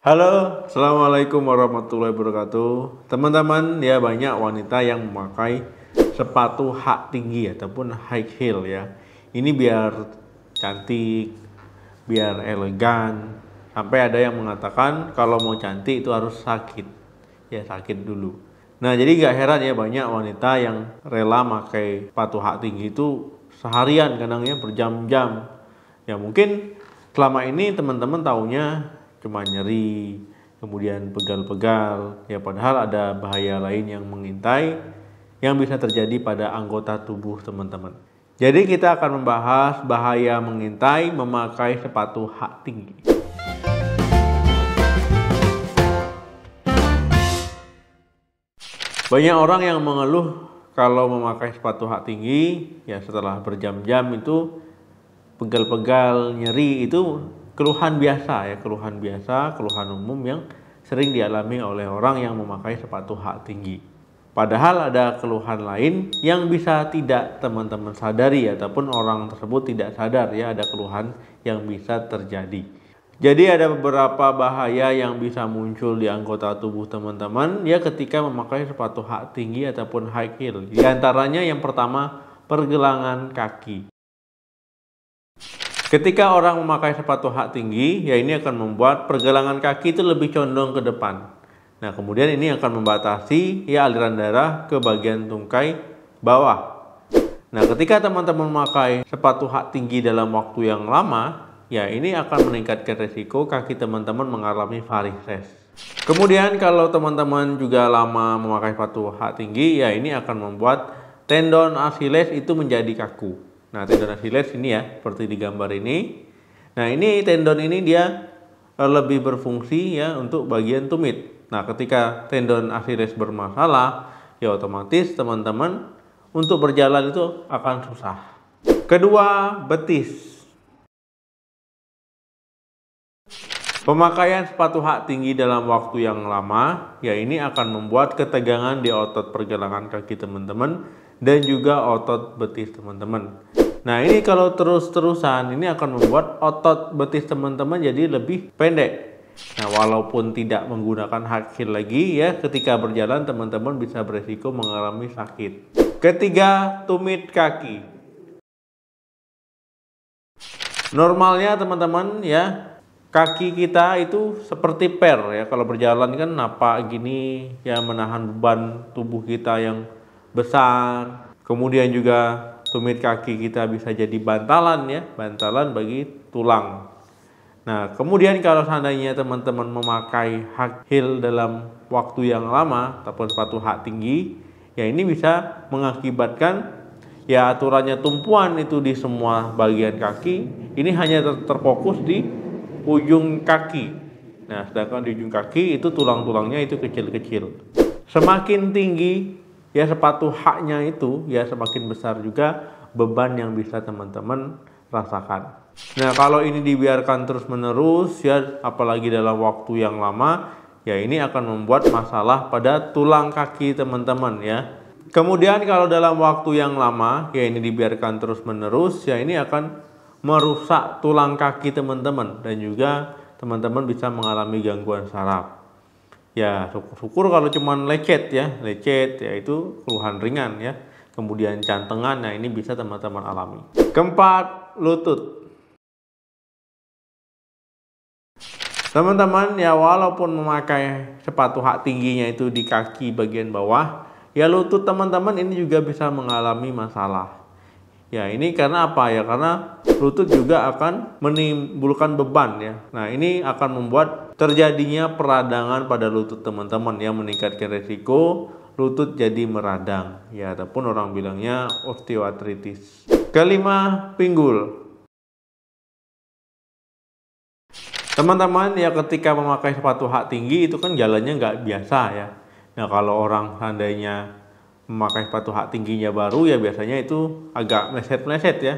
Halo, Assalamualaikum warahmatullahi wabarakatuh. Teman-teman, ya banyak wanita yang memakai sepatu hak tinggi ya ataupun high heel ya. Ini biar cantik, biar elegan. Sampai ada yang mengatakan kalau mau cantik itu harus sakit. Ya sakit dulu. Nah jadi gak heran ya banyak wanita yang rela pakai sepatu hak tinggi itu seharian kadangnya berjam-jam. Ya mungkin selama ini teman-teman taunya cuma nyeri, kemudian pegal-pegal, ya padahal ada bahaya lain yang mengintai yang bisa terjadi pada anggota tubuh teman-teman. Jadi kita akan membahas bahaya mengintai memakai sepatu hak tinggi. Banyak orang yang mengeluh kalau memakai sepatu hak tinggi, ya setelah berjam-jam itu pegal-pegal, nyeri itu keluhan biasa ya, keluhan biasa, keluhan umum yang sering dialami oleh orang yang memakai sepatu hak tinggi. Padahal ada keluhan lain yang bisa tidak teman-teman sadari ataupun orang tersebut tidak sadar ya ada keluhan yang bisa terjadi. Jadi ada beberapa bahaya yang bisa muncul di anggota tubuh teman-teman ya ketika memakai sepatu hak tinggi ataupun high heel. Di antaranya yang pertama pergelangan kaki. Ketika orang memakai sepatu hak tinggi, ya ini akan membuat pergelangan kaki itu lebih condong ke depan. Nah, kemudian ini akan membatasi ya aliran darah ke bagian tungkai bawah. Nah, ketika teman-teman memakai sepatu hak tinggi dalam waktu yang lama, ya ini akan meningkatkan resiko kaki teman-teman mengalami varises. Kemudian kalau teman-teman juga lama memakai sepatu hak tinggi, ya ini akan membuat tendon Achilles itu menjadi kaku. Nah, tendon Achilles ini ya, seperti di gambar ini. Nah, ini tendon ini dia eh, lebih berfungsi ya untuk bagian tumit. Nah, ketika tendon Achilles bermasalah, ya otomatis teman-teman untuk berjalan itu akan susah. Kedua, betis. Pemakaian sepatu hak tinggi dalam waktu yang lama, ya ini akan membuat ketegangan di otot pergelangan kaki teman-teman dan juga otot betis teman-teman. Nah ini kalau terus-terusan ini akan membuat otot betis teman-teman jadi lebih pendek. Nah walaupun tidak menggunakan hakil lagi ya ketika berjalan teman-teman bisa beresiko mengalami sakit. Ketiga tumit kaki. Normalnya teman-teman ya kaki kita itu seperti per ya kalau berjalan kan napa gini ya menahan beban tubuh kita yang besar kemudian juga tumit kaki kita bisa jadi bantalan ya, bantalan bagi tulang. Nah, kemudian kalau seandainya teman-teman memakai hak heel dalam waktu yang lama ataupun sepatu hak tinggi, ya ini bisa mengakibatkan ya aturannya tumpuan itu di semua bagian kaki, ini hanya ter terfokus di ujung kaki. Nah, sedangkan di ujung kaki itu tulang-tulangnya itu kecil-kecil. Semakin tinggi ya sepatu haknya itu ya semakin besar juga beban yang bisa teman-teman rasakan. Nah kalau ini dibiarkan terus menerus ya apalagi dalam waktu yang lama ya ini akan membuat masalah pada tulang kaki teman-teman ya. Kemudian kalau dalam waktu yang lama ya ini dibiarkan terus menerus ya ini akan merusak tulang kaki teman-teman dan juga teman-teman bisa mengalami gangguan saraf ya syukur kalau cuma lecet ya lecet ya itu keluhan ringan ya kemudian cantengan nah ini bisa teman-teman alami keempat lutut teman-teman ya walaupun memakai sepatu hak tingginya itu di kaki bagian bawah ya lutut teman-teman ini juga bisa mengalami masalah Ya, ini karena apa ya? Karena lutut juga akan menimbulkan beban ya. Nah, ini akan membuat terjadinya peradangan pada lutut teman-teman yang meningkatkan risiko lutut jadi meradang. Ya, ataupun orang bilangnya osteoartritis. Kelima, pinggul. Teman-teman ya ketika memakai sepatu hak tinggi itu kan jalannya nggak biasa ya. Nah kalau orang seandainya memakai sepatu hak tingginya baru ya biasanya itu agak meleset-meleset ya.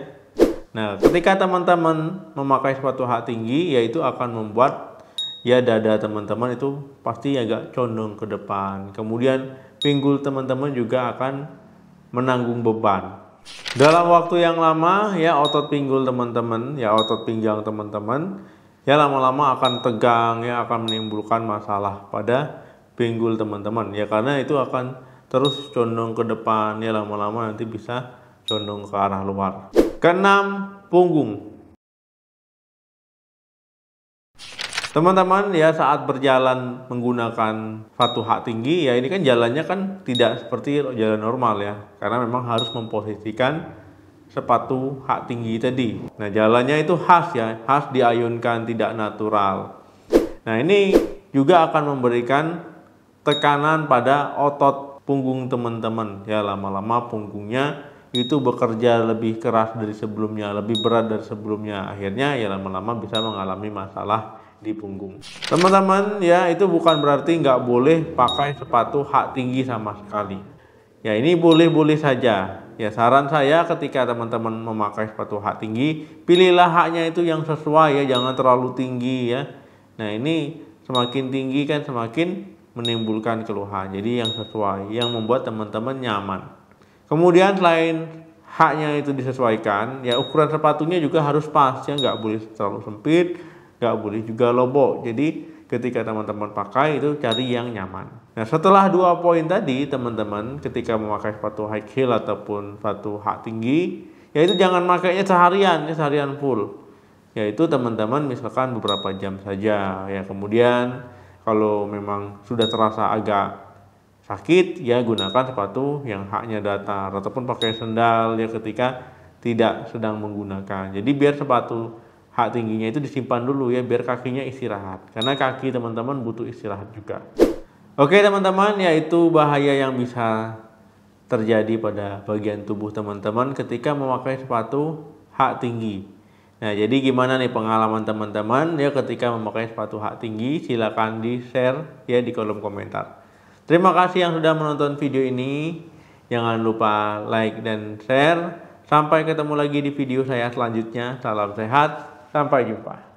Nah, ketika teman-teman memakai sepatu hak tinggi yaitu akan membuat ya dada teman-teman itu pasti agak condong ke depan. Kemudian pinggul teman-teman juga akan menanggung beban. Dalam waktu yang lama ya otot pinggul teman-teman, ya otot pinggang teman-teman ya lama-lama akan tegang ya akan menimbulkan masalah pada pinggul teman-teman ya karena itu akan terus condong ke depan ya lama-lama nanti bisa condong ke arah luar keenam punggung Teman-teman ya saat berjalan menggunakan hak tinggi ya ini kan jalannya kan tidak seperti jalan normal ya karena memang harus memposisikan sepatu hak tinggi tadi. Nah jalannya itu khas ya khas diayunkan tidak natural. Nah ini juga akan memberikan tekanan pada otot punggung teman-teman ya lama-lama punggungnya itu bekerja lebih keras dari sebelumnya, lebih berat dari sebelumnya. Akhirnya ya lama-lama bisa mengalami masalah di punggung. Teman-teman ya itu bukan berarti nggak boleh pakai sepatu hak tinggi sama sekali. Ya ini boleh-boleh saja. Ya saran saya ketika teman-teman memakai sepatu hak tinggi, pilihlah haknya itu yang sesuai ya, jangan terlalu tinggi ya. Nah ini semakin tinggi kan semakin menimbulkan keluhan. Jadi yang sesuai, yang membuat teman-teman nyaman. Kemudian selain haknya itu disesuaikan, ya ukuran sepatunya juga harus pas, ya nggak boleh terlalu sempit, nggak boleh juga lobok. Jadi ketika teman-teman pakai itu cari yang nyaman. Nah setelah dua poin tadi teman-teman ketika memakai sepatu high heel ataupun sepatu hak tinggi, yaitu jangan makainya seharian, ya seharian full. Yaitu teman-teman misalkan beberapa jam saja, ya kemudian kalau memang sudah terasa agak sakit ya gunakan sepatu yang haknya datar ataupun pakai sendal ya ketika tidak sedang menggunakan. Jadi biar sepatu hak tingginya itu disimpan dulu ya biar kakinya istirahat karena kaki teman-teman butuh istirahat juga. Oke teman-teman yaitu bahaya yang bisa terjadi pada bagian tubuh teman-teman ketika memakai sepatu hak tinggi. Nah, jadi gimana nih pengalaman teman-teman ya ketika memakai sepatu hak tinggi? Silakan di-share ya di kolom komentar. Terima kasih yang sudah menonton video ini. Jangan lupa like dan share. Sampai ketemu lagi di video saya selanjutnya. Salam sehat, sampai jumpa.